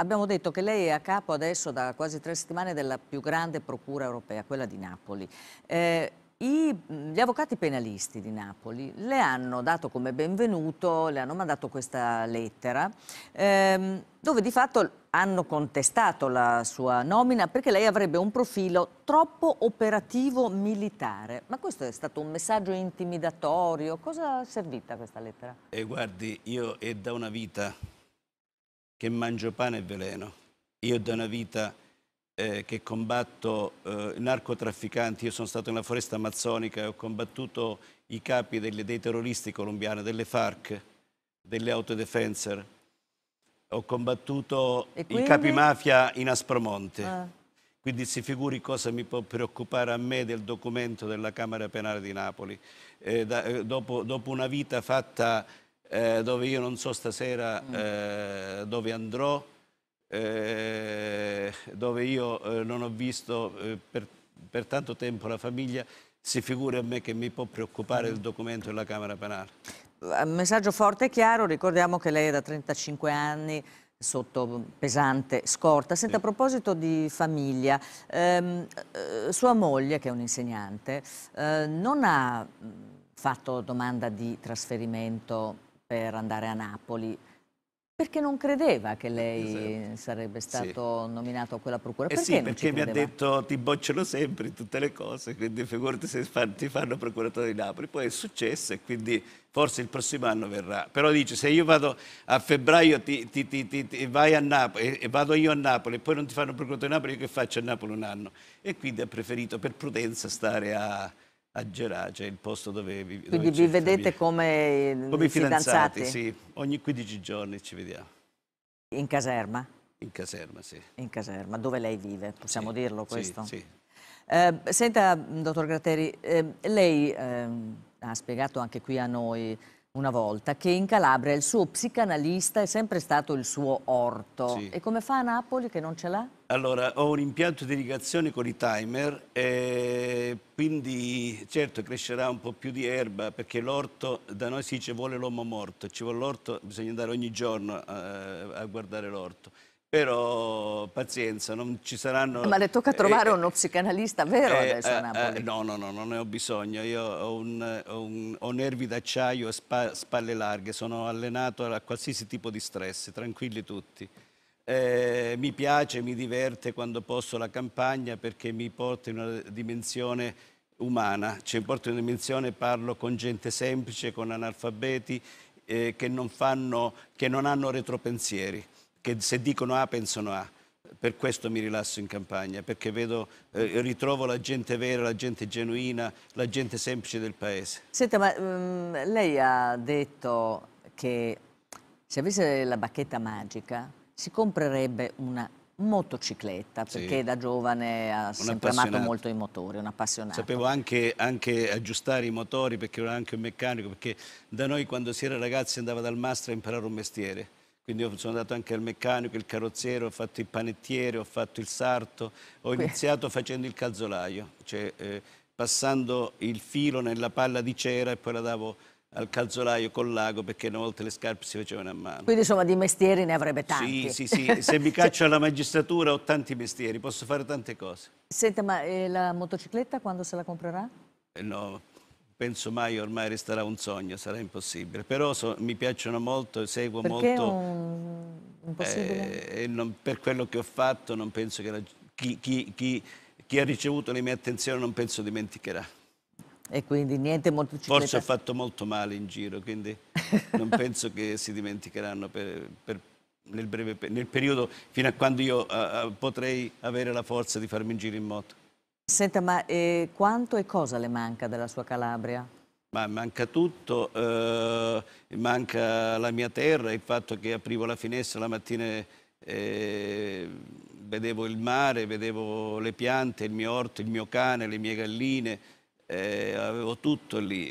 Abbiamo detto che lei è a capo adesso da quasi tre settimane della più grande procura europea, quella di Napoli. Eh, i, gli avvocati penalisti di Napoli le hanno dato come benvenuto, le hanno mandato questa lettera ehm, dove di fatto hanno contestato la sua nomina perché lei avrebbe un profilo troppo operativo militare. Ma questo è stato un messaggio intimidatorio? Cosa è servita questa lettera? E eh, guardi, io è da una vita che mangio pane e veleno. Io da una vita eh, che combatto eh, narcotrafficanti, io sono stato nella foresta amazzonica e ho combattuto i capi delle, dei terroristi colombiani, delle FARC, delle autodefenser. Ho combattuto i capi mafia in Aspromonte. Ah. Quindi si figuri cosa mi può preoccupare a me del documento della Camera Penale di Napoli. Eh, da, eh, dopo, dopo una vita fatta eh, dove io non so stasera mm. eh, dove andrò, eh, dove io eh, non ho visto eh, per, per, tanto tempo la famiglia, si figura a me che mi può preoccupare mm. il documento della Camera Penale. Un eh, messaggio forte e chiaro, ricordiamo che lei è da 35 anni sotto pesante scorta. Senta, a proposito di famiglia, ehm, sua moglie, che è un'insegnante, eh, non ha mm, fatto domanda di trasferimento per andare a Napoli perché non credeva che lei esatto. sarebbe stato sì. nominato a quella procura. Eh perché sì, perché mi ha detto ti bocciano sempre in tutte le cose, quindi figurati se ti fanno procuratore di Napoli. Poi è successo e quindi forse il prossimo anno verrà. Però dice se io vado a febbraio ti, ti, ti, ti vai a Napoli, e vado io a Napoli e poi non ti fanno procuratore di Napoli, io che faccio a Napoli un anno? E quindi ha preferito per prudenza stare a a Gerace, cioè il posto dove vi Quindi vi vedete come, come fidanzati? fidanzati? Sì, ogni 15 giorni ci vediamo. In caserma? In caserma, sì. In caserma, dove lei vive, possiamo sì, dirlo questo? Sì, sì. Eh, senta, dottor Gratteri, eh, lei eh, ha spiegato anche qui a noi una volta che in Calabria il suo psicanalista è sempre stato il suo orto. Sì. E come fa a Napoli che non ce l'ha? Allora, ho un impianto di irrigazione con i timer, e quindi certo crescerà un po' più di erba, perché l'orto, da noi si dice vuole l'uomo morto, ci vuole l'orto, bisogna andare ogni giorno a, eh, a guardare l'orto. Però pazienza, non ci saranno... Ma le tocca eh, trovare eh, uno psicanalista vero eh, adesso a eh, eh, Napoli? Eh, no, no, no, non ne ho bisogno. Io ho, un, ho, un, ho nervi d'acciaio e spa, spalle larghe. Sono allenato a qualsiasi tipo di stress, tranquilli tutti. mi piace, mi diverte quando posso la campagna perché mi porta in una dimensione umana. mi porta in una dimensione, parlo con gente semplice, con analfabeti che non, fanno, che non hanno retropensieri che se dicono A pensano A. Per questo mi rilasso in campagna, perché vedo, eh, ritrovo la gente vera, la gente genuina, la gente semplice del paese. Senta, ma um, lei ha detto che se avesse la bacchetta magica si comprerebbe una motocicletta perché sì. da giovane ha sempre amato molto i motori, un appassionato. Sapevo anche, anche, aggiustare i motori perché ero anche un meccanico perché da noi quando si era ragazzi andava dal mastro a imparare un mestiere quindi io sono andato anche al meccanico, il carrozziere, ho fatto il panettiere, ho fatto il sarto, ho iniziato facendo il calzolaio, cioè eh, passando il filo nella palla di cera e poi la davo al calzolaio col lago perché una volta le scarpe si facevano a mano. Quindi insomma di mestieri ne avrebbe tanti. Sì, sì, sì, se mi caccio alla magistratura ho tanti mestieri, posso fare tante cose. Senta, ma eh, la motocicletta quando se la comprerà? Eh, no, penso mai ormai resterà un sogno, sarà impossibile. Però so, mi piacciono molto, seguo Perché molto. Un... Eh, non, per quello che ho fatto non penso che la, chi, chi, chi, chi, ha ricevuto le mie attenzioni non penso dimenticherà. E quindi niente motocicletta? Forse ho fatto molto male in giro, quindi non penso che si dimenticheranno per, per, nel, breve, nel periodo fino a quando io uh, potrei avere la forza di farmi un giro in moto. Senta, ma eh, quanto e cosa le manca della sua Calabria? Ma manca tutto, eh, manca la mia terra, il fatto che aprivo la finestra la mattina eh, vedevo il mare, vedevo le piante, il mio orto, il mio cane, le mie galline, eh, avevo tutto lì.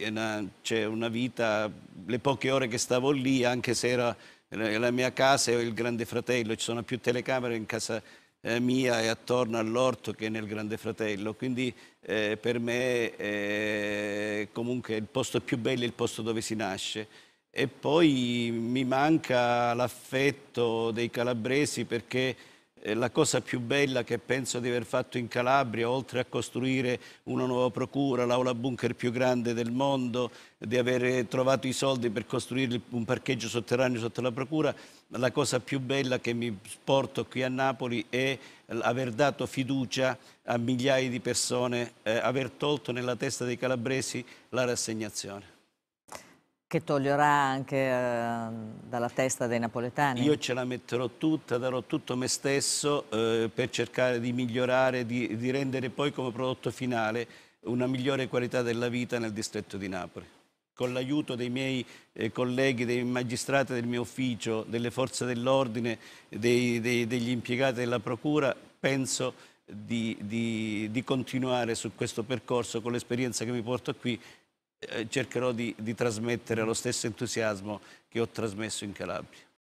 C'è una vita, le poche ore che stavo lì, anche se era eh, la mia casa e il grande fratello, ci sono più telecamere in casa eh, mia e attorno all'orto che è nel Grande Fratello, quindi eh, per me eh, comunque il posto più bello è il posto dove si nasce. E poi mi manca l'affetto dei calabresi perché eh, la cosa più bella che penso di aver fatto in Calabria, oltre a costruire una nuova procura, l'aula bunker più grande del mondo, di aver trovato i soldi per costruire un parcheggio sotterraneo sotto la procura, la cosa più bella che mi porto qui a Napoli è aver dato fiducia a migliaia di persone, eh, aver tolto nella testa dei calabresi la rassegnazione. Che toglierà anche eh, dalla testa dei napoletani. Io ce la metterò tutta, darò tutto me stesso eh, per cercare di migliorare, di, di rendere poi come prodotto finale una migliore qualità della vita nel distretto di Napoli con l'aiuto dei miei eh, colleghi, dei magistrati del mio ufficio, delle forze dell'ordine, degli impiegati della Procura, penso di, di, di continuare su questo percorso con l'esperienza che mi porto qui eh, cercherò di, di trasmettere lo stesso entusiasmo che ho trasmesso in Calabria.